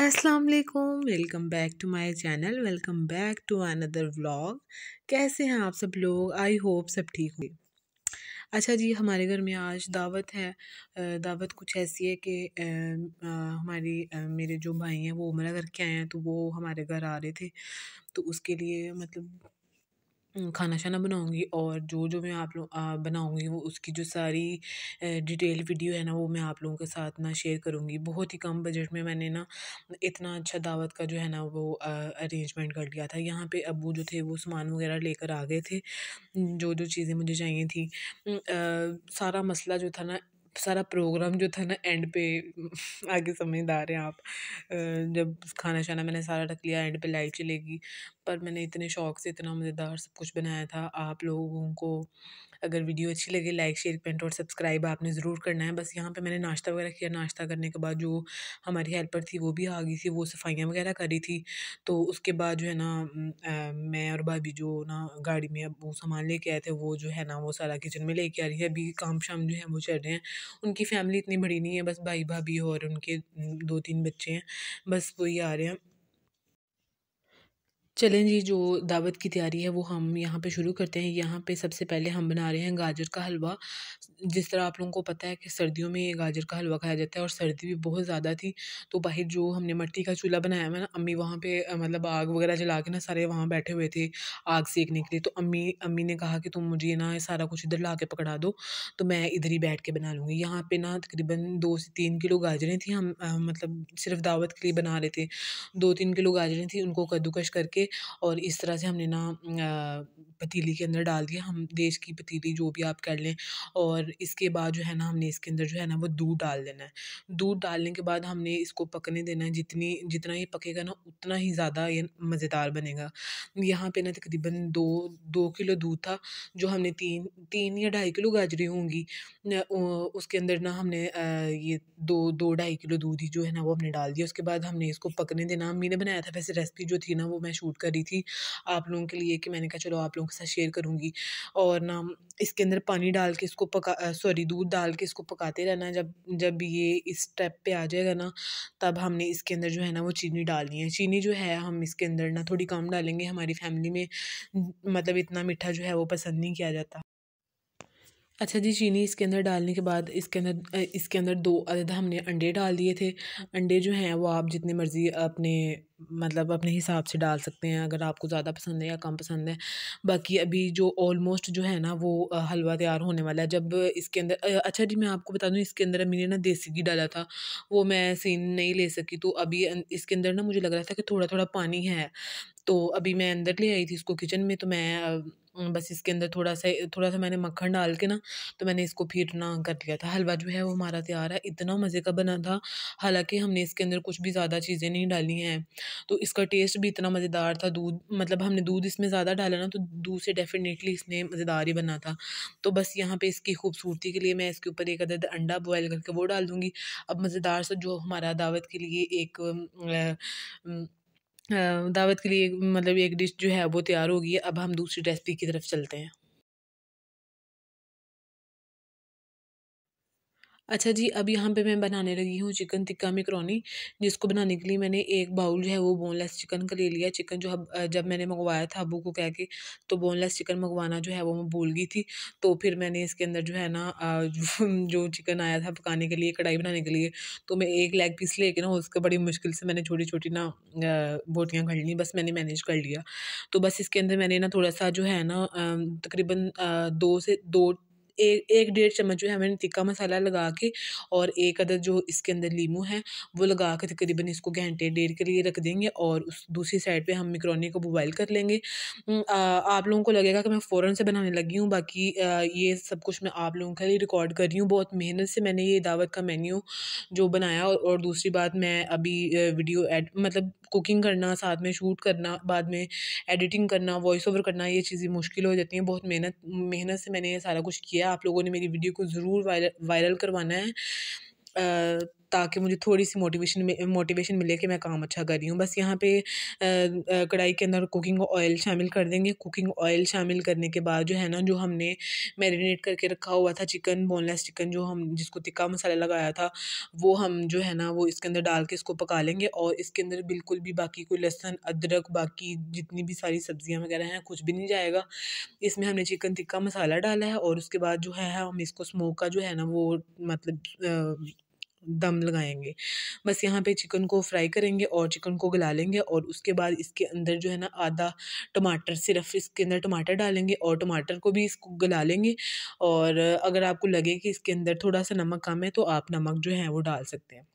अस्सलाम वालेकुम welcome back to my channel welcome back to another vlog कैसे हैं आप सब लोग आई होप सब ठीक हुए अच्छा जी हमारे घर में आज दावत है दावत कुछ ऐसी है कि हमारी मेरे जो भाई हैं वो उम्र करके आए हैं तो वो हमारे घर आ रहे थे तो उसके लिए मतलब खाना शाना बनाऊँगी और जो जो मैं आप लोग बनाऊँगी वो उसकी जो सारी डिटेल वीडियो है ना वो मैं आप लोगों के साथ ना शेयर करूँगी बहुत ही कम बजट में मैंने ना इतना अच्छा दावत का जो है ना वो अरेंजमेंट कर लिया था यहाँ पे अबू जो थे वो सामान वगैरह लेकर आ गए थे जो जो चीज़ें मुझे चाहिए थी आ, सारा मसला जो था ना सारा प्रोग्राम जो था ना एंड पे आगे समझदार रहे हैं आप जब खाना शाना मैंने सारा रख लिया एंड पे लाइट चलेगी पर मैंने इतने शौक़ से इतना मज़ेदार सब कुछ बनाया था आप लोगों को अगर वीडियो अच्छी लगे लाइक शेयर कमेंट और सब्सक्राइब आपने ज़रूर करना है बस यहाँ पे मैंने नाश्ता वगैरह किया नाश्ता करने के बाद जो हमारी हेल्पर थी वो भी आ गई थी वो सफाइयाँ वगैरह करी थी तो उसके बाद जो है ना मैं और भाभी जो ना गाड़ी में वो सामान लेके आए थे वो जो है ना वो सारा किचन में लेके आ रही है अभी काम शाम जो है वो चल रहे हैं उनकी फैमिली इतनी बड़ी नहीं है बस भाई भाभी और उनके दो तीन बच्चे हैं बस वही आ रहे हैं चलें जी जो दावत की तैयारी है वो हम यहाँ पे शुरू करते हैं यहाँ पे सबसे पहले हम बना रहे हैं गाजर का हलवा जिस तरह आप लोगों को पता है कि सर्दियों में गाजर का हलवा खाया जाता है और सर्दी भी बहुत ज़्यादा थी तो बाहर जो हमने मट्टी का चूल्हा बनाया हुआ ना अम्मी वहाँ पे मतलब आग वगैरह जला के ना सारे वहाँ बैठे हुए थे आग सेकने के लिए तो अम्मी अम्मी ने कहा कि तुम मुझे ना सारा कुछ इधर ला के पकड़ा दो तो मैं इधर ही बैठ के बना लूँगी यहाँ पर ना तकरीबन दो से तीन किलो गाजरें थी हम मतलब सिर्फ दावत के लिए बना रहे थे दो तीन किलो गाजरें थी उनको कद्दूकश करके और इस तरह से हमने ना पतीली के अंदर डाल दिया हम देश की पतीली जो भी आप कर लें और इसके बाद जो है ना हमने इसके अंदर जो है ना वो दूध डाल देना है दूध डालने के बाद हमने इसको पकने देना है जितनी जितना ये पकेगा ना उतना ही ज़्यादा ये मज़ेदार बनेगा यहाँ पे ना तकरीबन दो दो किलो दूध था जो हमने तीन तीन या ढाई किलो गाजरी होंगी उसके अंदर ना हमने ये दो दो ढाई किलो दूध ही जो है ना वो हमने डाल दिया उसके बाद हमने इसको पकने देना मैंने ने बनाया था वैसे रेसिपी जो थी ना वो मैं शूट शूट करी थी आप लोगों के लिए कि मैंने कहा चलो आप लोगों के साथ शेयर करूँगी और ना इसके अंदर पानी डाल के इसको पका सॉरी दूध डाल के इसको पकाते रहना जब जब ये इस स्टेप पे आ जाएगा ना तब हमने इसके अंदर जो है ना वो चीनी डालनी है चीनी जो है हम इसके अंदर ना थोड़ी कम डालेंगे हमारी फैमिली में मतलब इतना मीठा जो है वो पसंद नहीं किया जाता अच्छा जी चीनी इसके अंदर डालने के बाद इसके अंदर इसके अंदर दो अदद हमने अंडे डाल दिए थे अंडे जो हैं वो आप जितने मर्ज़ी अपने मतलब अपने हिसाब से डाल सकते हैं अगर आपको ज़्यादा पसंद है या कम पसंद है बाकी अभी जो ऑलमोस्ट जो है ना वो हलवा तैयार होने वाला है जब इसके अंदर अच्छा जी मैं आपको बता दूँ इसके अंदर मैंने ना देसी घी डाला था वो मैं सीन नहीं ले सकी तो अभी अं, इसके अंदर ना मुझे लग रहा था कि थोड़ा थोड़ा पानी है तो अभी मैं अंदर ले आई थी इसको किचन में तो मैं बस इसके अंदर थोड़ा सा थोड़ा सा मैंने मक्खन डाल के ना तो मैंने इसको फिर ना कर लिया था हलवा जो है वो हमारा तैयार है इतना मज़े का बना था हालांकि हमने इसके अंदर कुछ भी ज़्यादा चीज़ें नहीं डाली हैं तो इसका टेस्ट भी इतना मज़ेदार था दूध मतलब हमने दूध इसमें ज़्यादा डाला ना तो दूध से डेफिनेटली इसने मज़ेदार ही बना था तो बस यहाँ पर इसकी खूबसूरती के लिए मैं इसके ऊपर एक अदद अंडा बॉयल करके वो डाल दूँगी अब मज़ेदार सा जो हमारा दावत के लिए एक दावत के लिए मतलब एक डिश जो है वो तैयार हो गई है अब हम दूसरी रेसिपी की तरफ चलते हैं अच्छा जी अब यहाँ पे मैं बनाने लगी हूँ चिकन टिक्का मेकरोनी जिसको बनाने के लिए मैंने एक बाउल जो है वो बोनलेस चिकन का ले लिया चिकन जो जब मैंने मंगवाया था अबू को कह के तो बोनलेस चिकन मंगवाना जो है वो मैं भूल गई थी तो फिर मैंने इसके अंदर जो है ना जो चिकन आया था पकाने के लिए कढ़ाई बनाने के लिए तो मैं एक लेग पीस लेके ना उसको बड़ी मुश्किल से मैंने छोटी छोटी ना बोटियाँ खड़ ली बस मैंने मैनेज कर लिया तो बस इसके अंदर मैंने ना थोड़ा सा जो है ना तकरीबन दो से दो एक एक डेढ़ चम्मच जो है मैंने तिक्का मसाला लगा के और एक अदर जो इसके अंदर लीमू है वो लगा के तकरीबन इसको घंटे डेढ़ के लिए रख देंगे और उस दूसरी साइड पे हम मिक्रोनी को बॉयल कर लेंगे आ, आप लोगों को लगेगा कि मैं फ़ौरन से बनाने लगी हूँ बाकी आ, ये सब कुछ मैं आप लोगों के लिए रिकॉर्ड कर रही हूँ बहुत मेहनत से मैंने ये दावत का मेन्यू जो बनाया और, और दूसरी बात मैं अभी वीडियो एड मतलब कुकिंग करना साथ में शूट करना बाद में एडिटिंग करना वॉइस ओवर करना ये चीज़ें मुश्किल हो जाती हैं बहुत मेहनत मेहनत से मैंने ये सारा कुछ किया आप लोगों ने मेरी वीडियो को ज़रूर वायरल वायरल करवाना है ताकि मुझे थोड़ी सी मोटिवेशन मोटिवेशन मिले कि मैं काम अच्छा कर रही हूँ बस यहाँ पे कढ़ाई के अंदर कुकिंग ऑयल शामिल कर देंगे कुकिंग ऑयल शामिल करने के बाद जो है ना जो हमने मैरिनेट करके रखा हुआ था चिकन बोनलेस चिकन जो हम जिसको तिक्का मसाला लगाया था वो हम जो है ना वो इसके अंदर डाल के इसको पका लेंगे और इसके अंदर बिल्कुल भी बाकी कोई लहसुन अदरक बाकी जितनी भी सारी सब्ज़ियाँ वगैरह हैं कुछ भी नहीं जाएगा इसमें हमने चिकन टिक्का मसाला डाला है और उसके बाद जो है हम इसको स्मोक का जो है ना वो मतलब दम लगाएंगे बस यहाँ पे चिकन को फ्राई करेंगे और चिकन को गला लेंगे और उसके बाद इसके अंदर जो है ना आधा टमाटर सिर्फ इसके अंदर टमाटर डालेंगे और टमाटर को भी इसको गला लेंगे और अगर आपको लगे कि इसके अंदर थोड़ा सा नमक कम है तो आप नमक जो है वो डाल सकते हैं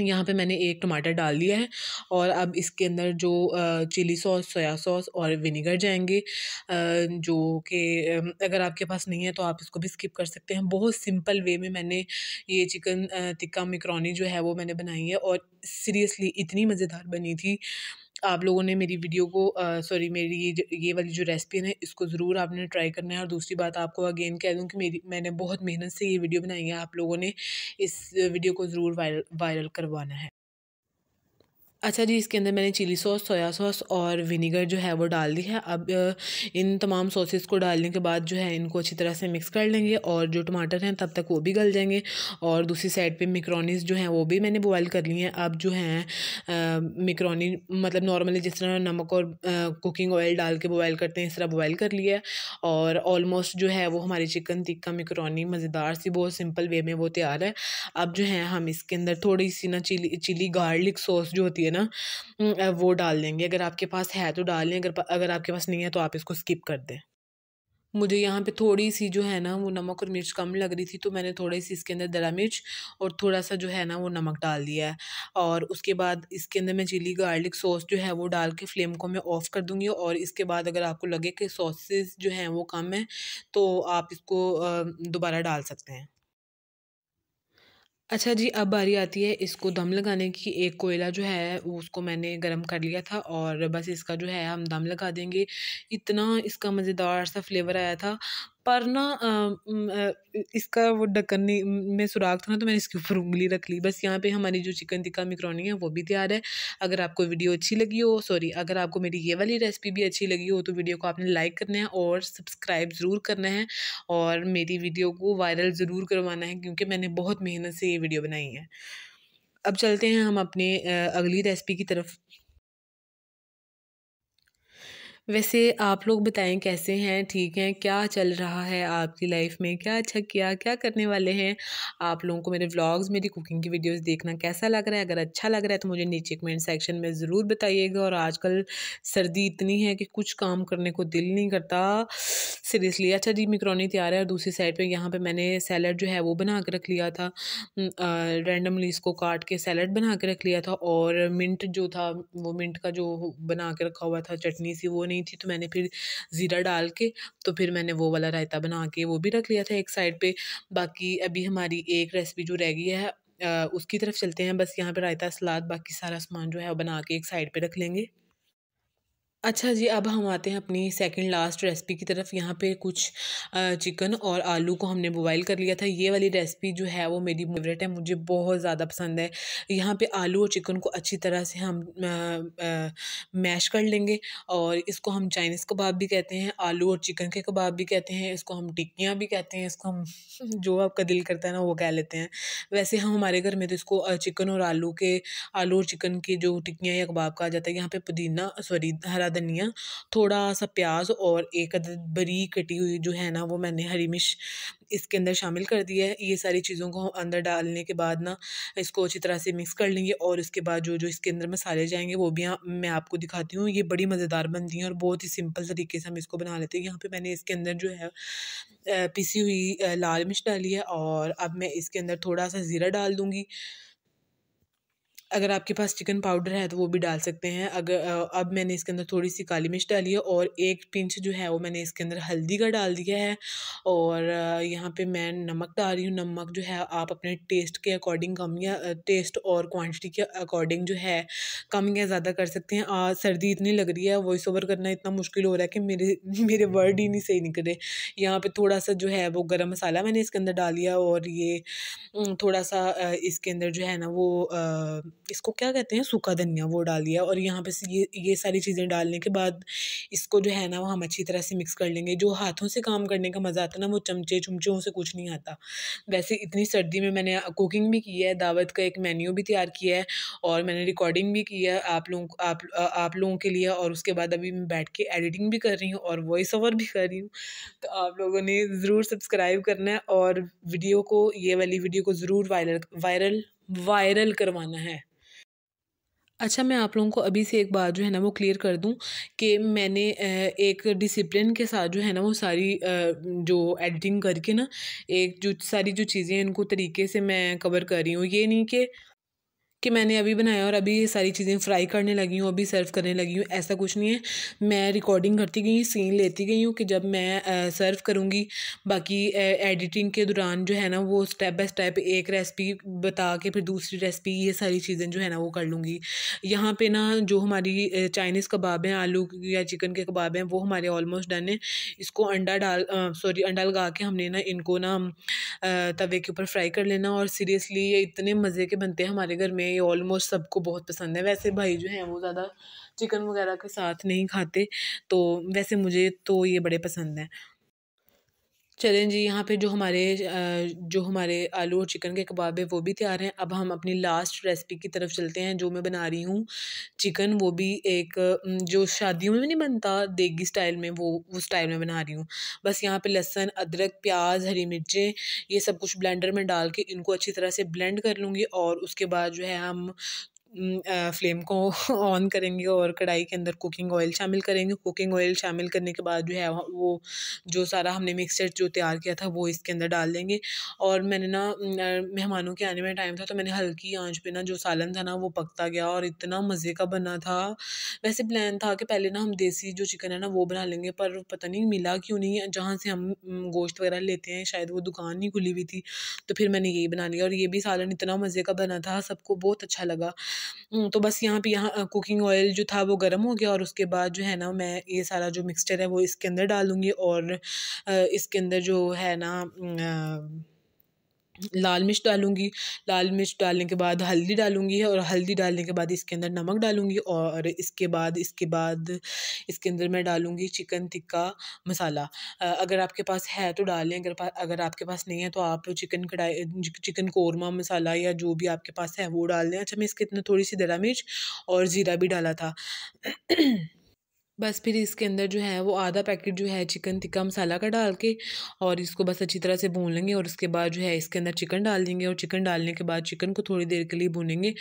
यहाँ पे मैंने एक टमाटर डाल दिया है और अब इसके अंदर जो चिली सॉस सोया सॉस और विनीगर जाएंगे जो कि अगर आपके पास नहीं है तो आप इसको भी स्किप कर सकते हैं बहुत सिंपल वे में मैंने ये चिकन टिक्का मिक्रोनी जो है वो मैंने बनाई है और सीरियसली इतनी मज़ेदार बनी थी आप लोगों ने मेरी वीडियो को सॉरी मेरी ये ये वाली जो रेसिपी है ना इसको ज़रूर आपने ट्राई करना है और दूसरी बात आपको अगेन कह दूँ कि मेरी मैंने बहुत मेहनत से ये वीडियो बनाई है आप लोगों ने इस वीडियो को ज़रूर वायरल वायरल करवाना है अच्छा जी इसके अंदर मैंने चिली सॉस सोया सॉस और विनीगर जो है वो डाल दी है अब इन तमाम सॉसेस को डालने के बाद जो है इनको अच्छी तरह से मिक्स कर लेंगे और जो टमाटर हैं तब तक वो भी गल जाएंगे और दूसरी साइड पे मिक्रोनीस जो हैं वो भी मैंने बॉयल कर ली हैं अब जो है मिक्रोनी मतलब नॉर्मली जिस तरह नमक और कुकिंग ऑयल डाल के बॉयल करते हैं इस तरह बॉयल कर लिया है और ऑलमोस्ट जो है वो हमारी चिकन टिक्का मिक्रोनी मज़ेदार सी बहुत सिंपल वे में वो तैयार है अब जो है हम इसके अंदर थोड़ी सी ना चिली चिली गार्लिक सॉस जो होती है ना वो डाल देंगे अगर आपके पास है तो डाल लें अगर अगर आपके पास नहीं है तो आप इसको स्किप कर दें मुझे यहाँ पे थोड़ी सी जो है ना वो नमक और मिर्च कम लग रही थी तो मैंने थोड़ी सी इसके अंदर दरा मिर्च और थोड़ा सा जो है ना वो नमक डाल दिया है और उसके बाद इसके अंदर मैं चिली गार्लिक सॉस जो है वो डाल के फ्लेम को मैं ऑफ़ कर दूँगी और इसके बाद अगर आपको लगे कि सॉसेस जो हैं वो कम हैं तो आप इसको दोबारा डाल सकते हैं अच्छा जी अब बारी आती है इसको दम लगाने की एक कोयला जो है उसको मैंने गर्म कर लिया था और बस इसका जो है हम दम लगा देंगे इतना इसका मज़ेदार सा फ्लेवर आया था पर ना इसका वो ढक्कन में सुराख था ना तो मैंने इसके ऊपर उंगली रख ली बस यहाँ पे हमारी जो चिकन टिक्का मिक्रोनी है वो भी तैयार है अगर आपको वीडियो अच्छी लगी हो सॉरी अगर आपको मेरी ये वाली रेसिपी भी अच्छी लगी हो तो वीडियो को आपने लाइक करना है और सब्सक्राइब ज़रूर करना है और मेरी वीडियो को वायरल ज़रूर करवाना है क्योंकि मैंने बहुत मेहनत से ये वीडियो बनाई है अब चलते हैं हम अपने अगली रेसिपी की तरफ वैसे आप लोग बताएं कैसे हैं ठीक हैं क्या चल रहा है आपकी लाइफ में क्या अच्छा किया क्या करने वाले हैं आप लोगों को मेरे व्लॉग्स मेरी कुकिंग की वीडियोस देखना कैसा लग रहा है अगर अच्छा लग रहा है तो मुझे नीचे कमेंट सेक्शन में ज़रूर बताइएगा और आजकल सर्दी इतनी है कि कुछ काम करने को दिल नहीं करता सीरियसली अच्छा जी मिक्रोनी तैयार है और दूसरी साइड पर यहाँ पर मैंने सैलड जो है वो बना कर रख लिया था रैंडमली इसको काट के सैलड बना के रख लिया था और मिंट जो था वो मिंट का जो बना के रखा हुआ था चटनी सी वो नहीं नहीं थी तो मैंने फिर ज़ीरा डाल के तो फिर मैंने वो वाला रायता बना के वो भी रख लिया था एक साइड पर बाकी अभी हमारी एक रेसिपी जो रह गई है उसकी तरफ चलते हैं बस यहाँ पर रायता सलाद बाकी सारा सामान जो है बना के एक साइड पर रख लेंगे अच्छा जी अब हम आते हैं अपनी सेकंड लास्ट रेसिपी की तरफ यहाँ पे कुछ चिकन और आलू को हमने बॉईल कर लिया था ये वाली रेसिपी जो है वो मेरी फेवरेट है मुझे बहुत ज़्यादा पसंद है यहाँ पे आलू और चिकन को अच्छी तरह से हम आ, आ, मैश कर लेंगे और इसको हम चाइनीज़ कबाब भी कहते हैं आलू और चिकन के कबाब भी कहते हैं इसको हम टिक्कियाँ भी कहते हैं इसको हम जो आपका दिल करता है ना वो कह लेते हैं वैसे हम हमारे घर में तो इसको चिकन और आलू के आलू और चिकन की जो टिक्कियाँ या कबाब कहा जाता है यहाँ पर पुदीना सॉरी हरा धनिया थोड़ा सा प्याज और एक अदद बरी कटी हुई जो है ना वो मैंने हरी मिर्च इसके अंदर शामिल कर दिया है ये सारी चीज़ों को हम अंदर डालने के बाद ना इसको अच्छी तरह से मिक्स कर लेंगे और उसके बाद जो जो इसके अंदर मसाले जाएंगे वो भी मैं आपको दिखाती हूँ ये बड़ी मज़ेदार बनती हैं और बहुत ही सिंपल तरीके से हम इसको बना लेते हैं यहाँ पे मैंने इसके अंदर जो है पिसी हुई लाल मिर्च डाली है और अब मैं इसके अंदर थोड़ा सा ज़ीरा डाल दूँगी अगर आपके पास चिकन पाउडर है तो वो भी डाल सकते हैं अगर अब मैंने इसके अंदर थोड़ी सी काली मिर्च डाली है और एक पिंच जो है वो मैंने इसके अंदर हल्दी का डाल दिया है और यहाँ पे मैं नमक डाल रही हूँ नमक जो है आप अपने टेस्ट के अकॉर्डिंग कम या टेस्ट और क्वांटिटी के अकॉर्डिंग जो है कम या ज़्यादा कर सकते हैं आ, सर्दी इतनी लग रही है वॉइस ओवर करना इतना मुश्किल हो रहा है कि मेरे मेरे वर्ड ही नहीं सही निकले यहाँ पर थोड़ा सा जो है वो गर्म मसाला मैंने इसके अंदर डाल दिया और ये थोड़ा सा इसके अंदर जो है ना वो इसको क्या कहते हैं सूखा धनिया वो डाल दिया और यहाँ पे ये ये सारी चीज़ें डालने के बाद इसको जो है ना वो हम अच्छी तरह से मिक्स कर लेंगे जो हाथों से काम करने का मज़ा आता ना वो चमचे चमचों से कुछ नहीं आता वैसे इतनी सर्दी में मैंने कुकिंग भी की है दावत का एक मेन्यू भी तैयार किया है और मैंने रिकॉर्डिंग भी की है आप लोगों आप आप लोगों के लिए और उसके बाद अभी मैं बैठ के एडिटिंग भी कर रही हूँ और वॉइस ओवर भी कर रही हूँ तो आप लोगों ने ज़रूर सब्सक्राइब करना है और वीडियो को ये वाली वीडियो को ज़रूर वायरल वायरल वायरल करवाना है अच्छा मैं आप लोगों को अभी से एक बात जो है ना वो क्लियर कर दूं कि मैंने एक डिसिप्लिन के साथ जो है ना वो सारी जो एडिटिंग करके ना एक जो सारी जो चीज़ें इनको तरीके से मैं कवर कर रही हूँ ये नहीं कि कि मैंने अभी बनाया और अभी ये सारी चीज़ें फ्राई करने लगी हूँ अभी सर्व करने लगी हूँ ऐसा कुछ नहीं है मैं रिकॉर्डिंग करती गई सीन लेती गई हूँ कि जब मैं सर्व करूँगी बाकी एडिटिंग के दौरान जो है ना वो स्टेप बाय स्टेप एक रेसिपी बता के फिर दूसरी रेसिपी ये सारी चीज़ें जो है ना वो कर लूँगी यहाँ पर ना जो हमारी चाइनीज़ कबाब हैं आलू या चिकन के कबाब हैं वो हमारे ऑलमोस्ट डन है इसको अंडा डाल सॉरी अंडा लगा के हमने ना इनको ना तवे के ऊपर फ्राई कर लेना और सीरियसली ये इतने मज़े के बनते हैं हमारे घर में ये ऑलमोस्ट सबको बहुत पसंद है वैसे भाई जो हैं वो ज़्यादा चिकन वगैरह के साथ नहीं खाते तो वैसे मुझे तो ये बड़े पसंद हैं चलें जी यहाँ पे जो हमारे जो हमारे आलू और चिकन के कबाब है वो भी तैयार हैं अब हम अपनी लास्ट रेसिपी की तरफ चलते हैं जो मैं बना रही हूँ चिकन वो भी एक जो शादियों में नहीं बनता देगी स्टाइल में वो वो स्टाइल में बना रही हूँ बस यहाँ पे लहसन अदरक प्याज हरी मिर्चें ये सब कुछ ब्लेंडर में डाल के इनको अच्छी तरह से ब्लेंड कर लूँगी और उसके बाद जो है हम फ्लेम को ऑन करेंगे और कढ़ाई के अंदर कुकिंग ऑयल शामिल करेंगे कुकिंग ऑयल शामिल करने के बाद जो है वो जो सारा हमने मिक्सचर जो तैयार किया था वो इसके अंदर डाल देंगे और मैंने ना मेहमानों के आने में टाइम था तो मैंने हल्की आंच पे ना जो सालन था ना वो पकता गया और इतना मज़े का बना था वैसे प्लान था कि पहले ना हम देसी जो चिकन है ना वो बना लेंगे पर पता नहीं मिला क्यों नहीं जहाँ से हम गोश्त वगैरह लेते हैं शायद वो दुकान नहीं खुली हुई थी तो फिर मैंने यही बना लिया और ये भी सालन इतना मज़े का बना था सबको बहुत अच्छा लगा हम्म, तो बस यहाँ पे यहाँ कुकिंग ऑयल जो था वो गर्म हो गया और उसके बाद जो है ना मैं ये सारा जो मिक्सचर है वो इसके अंदर डालूँगी और इसके अंदर जो है ना लाल मिर्च डालूंगी लाल मिर्च डालने के बाद हल्दी डालूंगी और हल्दी डालने के बाद इसके अंदर नमक डालूंगी और इसके बाद इसके बाद इसके अंदर मैं डालूंगी चिकन टिक्का मसाला अगर आपके पास है तो डालें अगर अगर आपके पास नहीं है तो आप चिकन कढ़ाई चिकन कौरमा मसाला या जो भी आपके पास है वो डाल दें अच्छा मैं इसके इतना थोड़ी सी दरा मिर्च और ज़ीरा भी डाला था बस फिर इसके अंदर जो है वो आधा पैकेट जो है चिकन टिक्का मसाला का डाल के और इसको बस अच्छी तरह से भून लेंगे और उसके बाद जो है इसके अंदर चिकन डाल देंगे और चिकन डालने के बाद चिकन को थोड़ी देर के लिए भूनेंगे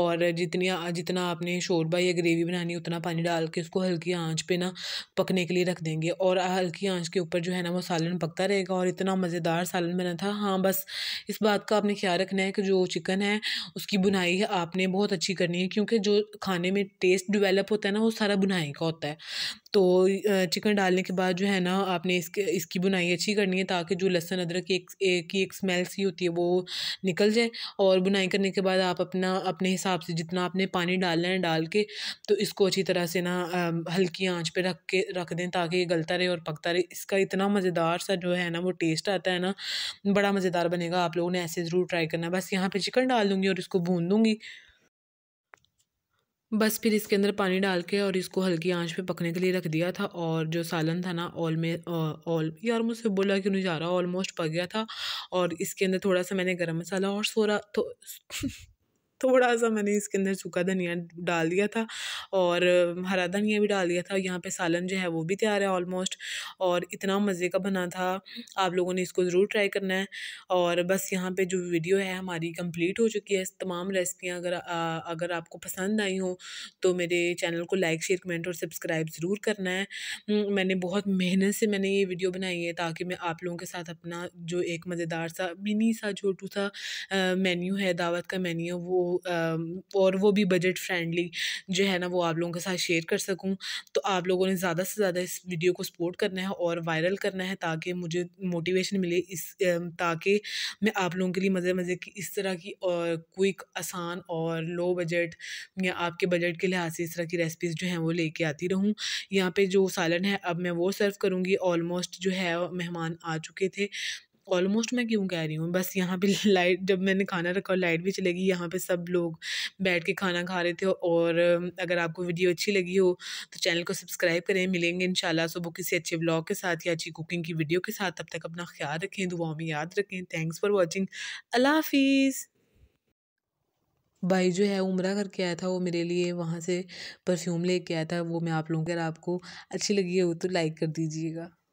और जितनी जितना आपने शोरबा या ग्रेवी बनानी उतना पानी डाल के उसको हल्की आँच पर ना पकने के लिए रख देंगे और हल्की आँच के ऊपर जो है ना वो सालन पकता रहेगा और इतना मज़ेदार सालन बना था हाँ बस इस बात का आपने ख्याल रखना है कि जो चिकन है उसकी बुनाई आपने बहुत अच्छी करनी है क्योंकि जो खाने में टेस्ट डिवेलप होता है ना वो सारा बुनाई का होता है तो चिकन डालने के बाद जो है ना आपने इसके इसकी बुनाई अच्छी करनी है ताकि जो लहसन अदरक की एक, एक की एक स्मेल सी होती है वो निकल जाए और बुनाई करने के बाद आप अपना अपने हिसाब से जितना आपने पानी डालना है डाल के तो इसको अच्छी तरह से ना हल्की आँच पर रख के रख दें ताकि ये गलता रहे और पकता रहे इसका इतना मज़ेदार सा जो है ना वो टेस्ट आता है ना बड़ा मज़ेदार बनेगा आप लोगों ने ऐसे ज़रूर ट्राई करना बस यहाँ पर चिकन डाल दूँगी और इसको भून दूँगी बस फिर इसके अंदर पानी डाल के और इसको हल्की आंच पे पकने के लिए रख दिया था और जो सालन था ना ऑल में ऑल यार मुझसे बोला कि नहीं जा रहा ऑलमोस्ट पक गया था और इसके अंदर थोड़ा सा मैंने गरम मसाला और सोरा तो थोड़ा सा मैंने इसके अंदर सूखा धनिया डाल दिया था और हरा धनिया भी डाल दिया था यहाँ पे सालन जो है वो भी तैयार है ऑलमोस्ट और इतना मज़े का बना था आप लोगों ने इसको ज़रूर ट्राई करना है और बस यहाँ पे जो वीडियो है हमारी कंप्लीट हो चुकी है तमाम रेसिपियाँ अगर आ, अगर आपको पसंद आई हो तो मेरे चैनल को लाइक शेयर कमेंट और सब्सक्राइब ज़रूर करना है हम्म, मैंने बहुत मेहनत से मैंने ये वीडियो बनाई है ताकि मैं आप लोगों के साथ अपना जो एक मज़ेदार सा मिनी सा छोटू सा मेन्यू है दावत का मेन्यू वो और वो भी बजट फ्रेंडली जो है ना वो आप लोगों के साथ शेयर कर सकूँ तो आप लोगों ने ज़्यादा से ज़्यादा इस वीडियो को सपोर्ट करना है और वायरल करना है ताकि मुझे मोटिवेशन मिले इस ताकि मैं आप लोगों के लिए मज़े मज़े की इस तरह की और क्विक आसान और लो बजट या आपके बजट के लिहाज से इस तरह की रेसिपीज़ जो हैं वो लेके आती रहूँ यहाँ पे जो सालन है अब मैं वो सर्व करूँगी ऑलमोस्ट जो है मेहमान आ चुके थे ऑलमोस्ट मैं क्यों कह रही हूँ बस यहाँ पे लाइट जब मैंने खाना रखा और लाइट भी चली गई यहाँ पे सब लोग बैठ के खाना खा रहे थे और अगर आपको वीडियो अच्छी लगी हो तो चैनल को सब्सक्राइब करें मिलेंगे इंशाल्लाह सुबह किसी अच्छे ब्लॉग के साथ या अच्छी कुकिंग की वीडियो के साथ तब तक अपना ख्याल रखें दुआ में याद रखें थैंक्स फॉर वॉचिंग अल्लाह हाफिज़ भाई जो है उम्र करके आया था वो मेरे लिए वहाँ से परफ्यूम लेके आया था वो मैं आप लोगों अगर आपको अच्छी लगी हो तो लाइक कर दीजिएगा